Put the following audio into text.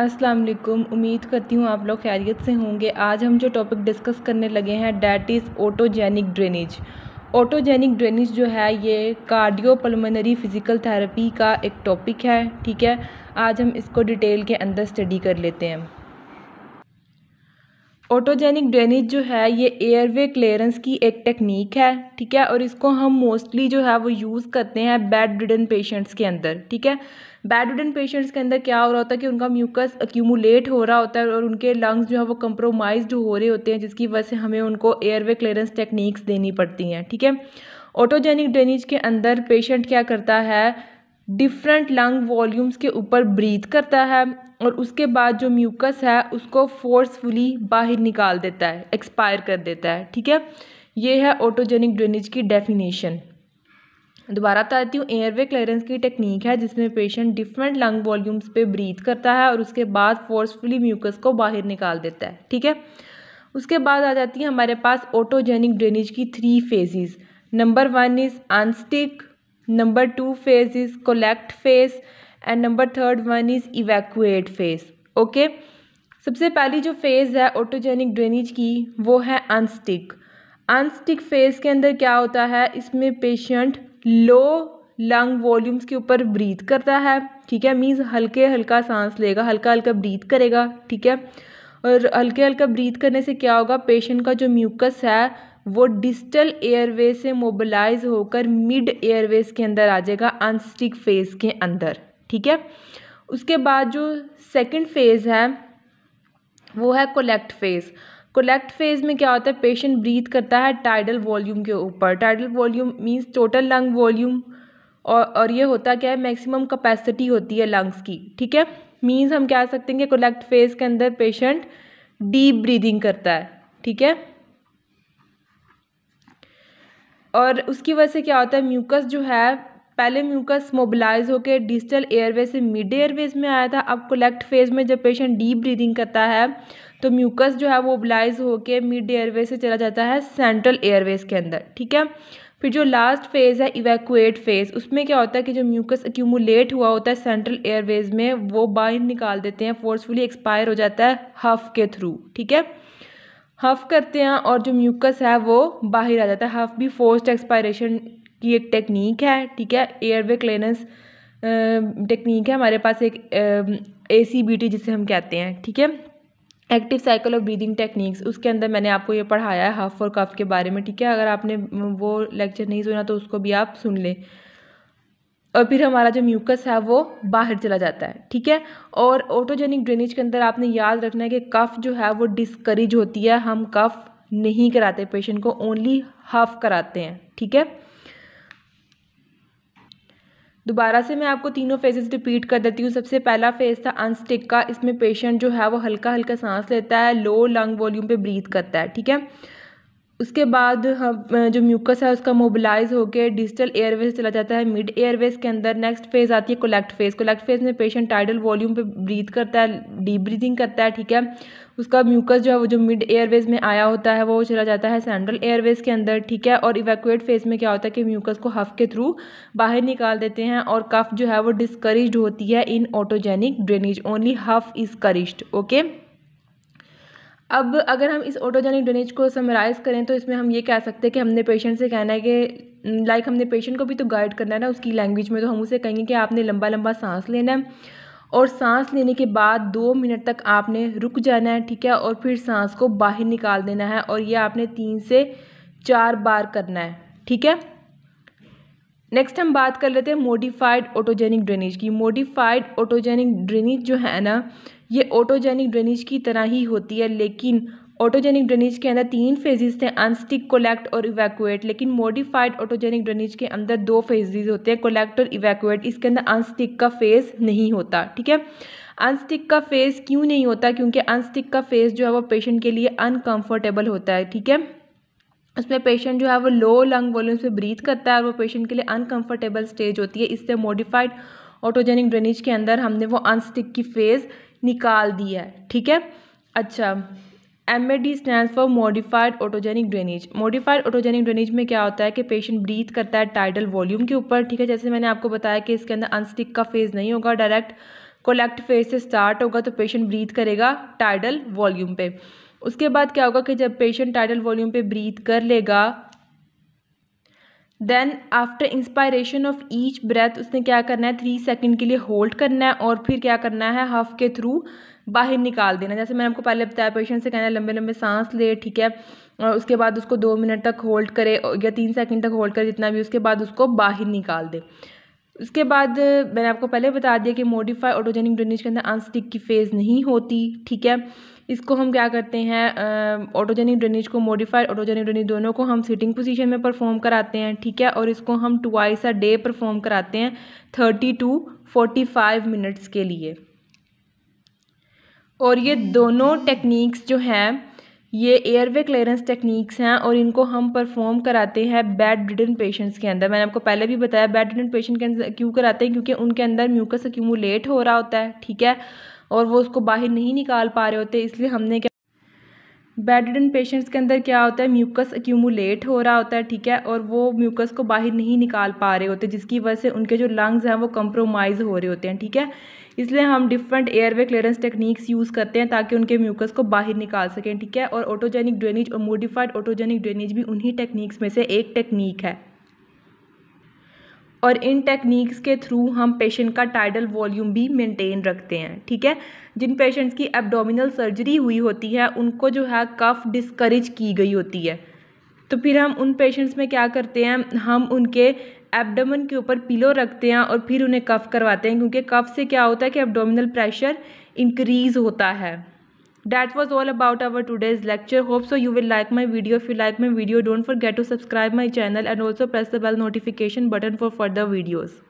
अस्सलाम वालेकुम उम्मीद करती हूँ आप लोग खैरियत से होंगे आज हम जो टॉपिक डिस्कस करने लगे हैं that is autogenic drainage autogenic drainage जो है ये कार्डियो पलमनरी फ़िज़िकल थेरेपी का एक टॉपिक है ठीक है आज हम इसको डिटेल के अंदर स्टडी कर लेते हैं ऑटोजेनिक ड्रेनेज जो है ये एयरवे क्लियरेंस की एक टेक्निक है ठीक है और इसको हम मोस्टली जो है वो यूज़ करते हैं बेड रिडन पेशेंट्स के अंदर ठीक है बेड रिडन पेशेंट्स के अंदर क्या हो रहा होता है कि उनका म्यूकस अक्यूमुलेट हो रहा होता है और उनके लंग्स जो है वो कंप्रोमाइज हो रहे होते हैं जिसकी वजह से हमें उनको एयरवे क्लियरेंस टेक्निक्स देनी पड़ती हैं ठीक है ऑटोजेनिक ड्रेनेज के अंदर पेशेंट क्या करता है डिफरेंट लंग वॉल्यूम्स के ऊपर ब्रीथ करता है और उसके बाद जो म्यूकस है उसको फोर्सफुली बाहर निकाल देता है एक्सपायर कर देता है ठीक है ये है ऑटोजेनिक ड्रेनेज की डेफिनेशन दोबारा बताती हूँ एयरवे क्लियरेंस की टेक्निक है जिसमें पेशेंट डिफरेंट लंग वॉल्यूम्स पे ब्रीथ करता है और उसके बाद फोर्सफुली म्यूकस को बाहर निकाल देता है ठीक है उसके बाद आ जाती है हमारे पास ऑटोजेनिक ड्रेनेज की three phases number one is unstick number two phase is collect phase and number third one is evacuate phase okay सबसे पहली जो फेज़ है ऑटोजेनिक ड्रेनेज की वो है अनस्टिक अनस्टिक फेज़ के अंदर क्या होता है इसमें पेशेंट लो लंग वॉल्यूम्स के ऊपर ब्रीथ करता है ठीक है मीन्स हल्के हल्का सांस लेगा हल्का हल्का ब्रीथ करेगा ठीक है और हल्के हल्का ब्रीथ करने से क्या होगा पेशेंट का जो म्यूकस है वो डिस्टल एयरवे से मोबिलाइज होकर मिड एयरवेज के अंदर आ जाएगा अनस्टिक फेज़ के अंदर ठीक है उसके बाद जो सेकंड फेज़ है वो है कोलेक्ट फेज़ कोलेक्ट फेज़ में क्या होता है पेशेंट ब्रीथ करता है टाइडल वॉल्यूम के ऊपर tidal volume means total lung volume और और ये होता क्या है मैक्सिमम कैपेसिटी होती है लंग्स की ठीक है मींस हम क्या सकते हैं कि कोलेक्ट फेज़ के अंदर पेशेंट डीप ब्रीदिंग करता है ठीक है और उसकी वजह से क्या होता है म्यूकस जो है पहले म्यूकस मोबिलाइज होकर डिजिटल एयरवे से मिड एयरवेज में आया था अब कोलेक्ट फेज में जब पेशेंट डीप ब्रीदिंग करता है तो म्यूकस जो है वो मोबिलाइज होकर मिड एयरवे से चला जाता है सेंट्रल एयरवेज के अंदर ठीक है फिर जो लास्ट फेज़ है इवैक्यूएट फेज़ उसमें क्या होता है कि जो म्यूकस एक्यूमुलेट हुआ होता है सेंट्रल एयरवेज में वो बाहर निकाल देते हैं फोर्सफुली एक्सपायर हो जाता है हफ के थ्रू ठीक है हफ करते हैं और जो म्यूकस है वो बाहर आ जाता है हफ भी फोर्स्ड एक्सपायरेशन की एक टेक्निक है ठीक है एयरवे क्लेनेंस टेक्निक है हमारे पास एक ए सी बी टी जिसे हम कहते हैं ठीक है active cycle of breathing techniques उसके अंदर मैंने आपको ये पढ़ाया है हफ और कफ के बारे में ठीक है अगर आपने वो लेक्चर नहीं सुना तो उसको भी आप सुन लें और फिर हमारा जो म्यूकस है वो बाहर चला जाता है ठीक है और ऑटोजेनिक ड्रेनेज के अंदर आपने याद रखना है कि कफ जो है वो डिस्करेज होती है हम कफ नहीं कराते पेशेंट को ओनली हाफ कराते हैं ठीक है दोबारा से मैं आपको तीनों फेजेस रिपीट कर देती हूँ सबसे पहला फेज़ था अनस्टिक का इसमें पेशेंट जो है वो हल्का हल्का सांस लेता है लो लंग वॉल्यूम पे ब्रीथ करता है ठीक है उसके बाद हम जो म्यूकस है उसका मोबिलाइज होकर डिजिटल एयरवेज चला जाता है मिड एयरवेज के अंदर नेक्स्ट फेज़ आती है कोलेक्ट फेज़ कोलेक्ट फेज़ में पेशेंट टाइडल वॉल्यूम पे ब्रीथ करता है डीप ब्रीथिंग करता है ठीक है उसका म्यूकस जो है वो जो मिड एयरवेज में आया होता है वो चला जाता है सेंट्रल एयरवेज के अंदर ठीक है और इवैक्यूएट फेज में क्या होता है कि म्यूकस को हफ के थ्रू बाहर निकाल देते हैं और कफ जो है वो डिस्करेज होती है in autogenic drainage only huff is cherished okay अब अगर हम इस ऑटोजेनिक ड्रेनेज को समराइज़ करें तो इसमें हम ये कह सकते हैं कि हमने पेशेंट से कहना है कि लाइक हमने पेशेंट को भी तो गाइड करना है ना उसकी लैंग्वेज में तो हम उसे कहेंगे कि आपने लंबा लंबा सांस लेना है और सांस लेने के बाद दो मिनट तक आपने रुक जाना है ठीक है और फिर सांस को बाहर निकाल देना है और ये आपने तीन से चार बार करना है ठीक है नेक्स्ट हम बात कर लेते हैं मोडिफाइड ऑटोजेनिक ड्रेनेज की मोडिफाइड ऑटोजेनिक ड्रेनेज जो है ना ये ऑटोजेनिक ड्रेनेज की तरह ही होती है लेकिन ऑटोजेनिक ड्रेनेज के अंदर तीन फेजेस थे अनस्टिक कोलेक्ट और इवैक्यूएट लेकिन मॉडिफाइड ऑटोजेनिक ड्रेनेज के अंदर दो फेजेस होते हैं कोलेक्ट और इवैक्यूएट इसके अंदर अनस्टिक का फेज नहीं होता ठीक है अनस्टिक का फेज क्यों नहीं होता क्योंकि अनस्टिक का फेज जो है वो पेशेंट के लिए अनकंफर्टेबल होता है ठीक है उसमें पेशेंट जो है वो लो लंग वॉल्यूम से ब्रीथ करता है और वो पेशेंट के लिए अनकंफर्टेबल स्टेज होती है इससे मॉडिफाइड ऑटोजेनिक ड्रेनेज के अंदर हमने वो अनस्टिक की फेज़ निकाल दिया है ठीक है अच्छा M A D stand for modified autogenic drainage modified autogenic drainage में क्या होता है कि पेशेंट ब्रीथ करता है टाइडल वॉल्यूम के ऊपर ठीक है जैसे मैंने आपको बताया कि इसके अंदर अनस्टिक का फेज़ नहीं होगा डायरेक्ट कोलेक्ट फेज से स्टार्ट होगा तो पेशेंट ब्रीथ करेगा टाइडल वॉल्यूम पे उसके बाद क्या होगा कि जब पेशेंट टाइडल वॉल्यूम पे ब्रीथ कर लेगा then after inspiration of each breath उसने क्या करना है थ्री सेकेंड के लिए होल्ड करना है और फिर क्या करना है हफ के थ्रू बाहर निकाल देना जैसे मैंने आपको पहले बताया पेशेंट से कहना है लंबे लंबे सांस ले ठीक है और उसके बाद उसको दो मिनट तक होल्ड करे या तीन सेकेंड तक होल्ड करे जितना भी उसके बाद उसको बाहर निकाल दे उसके बाद मैंने आपको पहले बता दिया कि मोडिफाई ऑटोजेनिक ड्रेनेज के अंदर अनस्टिक की फेज़ नहीं होती ठीक है इसको हम क्या करते हैं ऑटोजेनिक ड्रेनेज को मॉडिफाइड ऑटोजेनिक ड्रेनेज दोनों को हम सिटिंग पोजीशन में परफॉर्म कराते हैं ठीक है और इसको हम ट्वाइस अ डे परफॉर्म कराते हैं thirty to forty five minutes के लिए और ये दोनों टेक्निक्स जो हैं ये एयरवे क्लियरेंस टेक्निक्स हैं और इनको हम परफॉर्म कराते हैं बेड रिडन पेशेंट्स के अंदर मैंने आपको पहले भी बताया बेड रिडन पेशेंट के अंदर क्यों कराते हैं क्योंकि उनके अंदर म्यूकस एक्यूमुलेट हो रहा होता है ठीक है और वो उसको बाहर नहीं निकाल पा रहे होते इसलिए हमने क्या बेडरिडन पेशेंट्स के अंदर क्या होता है म्यूकस एक्यूमुलेट हो रहा होता है ठीक है और वो म्यूकस को बाहर नहीं निकाल पा रहे होते जिसकी वजह से उनके जो लंग्स हैं वो कंप्रोमाइज़ हो रहे होते हैं ठीक है इसलिए हम different airway clearance techniques use करते हैं ताकि उनके म्यूकस को बाहर निकाल सकें ठीक है और ऑटोजेनिक ड्रेनेज और मोडिफाइड ऑटोजेनिक ड्रेनेज भी उन्हीं टेक्निक्स में से एक टेक्निक है और इन टेक्निक्स के थ्रू हम पेशेंट का टाइडल वॉल्यूम भी मेंटेन रखते हैं ठीक है जिन पेशेंट्स की एब्डोमिनल सर्जरी हुई होती है उनको जो है कफ डिस्करेज की गई होती है तो फिर हम उन पेशेंट्स में क्या करते हैं हम उनके एब्डोमेन के ऊपर पिलो रखते हैं और फिर उन्हें कफ करवाते हैं क्योंकि कफ से क्या होता है कि एब्डोमिनल प्रेशर इंक्रीज़ होता है that was all about our today's lecture hope so you will like my video if you like my video don't forget to subscribe my channel and also press the bell notification button for further videos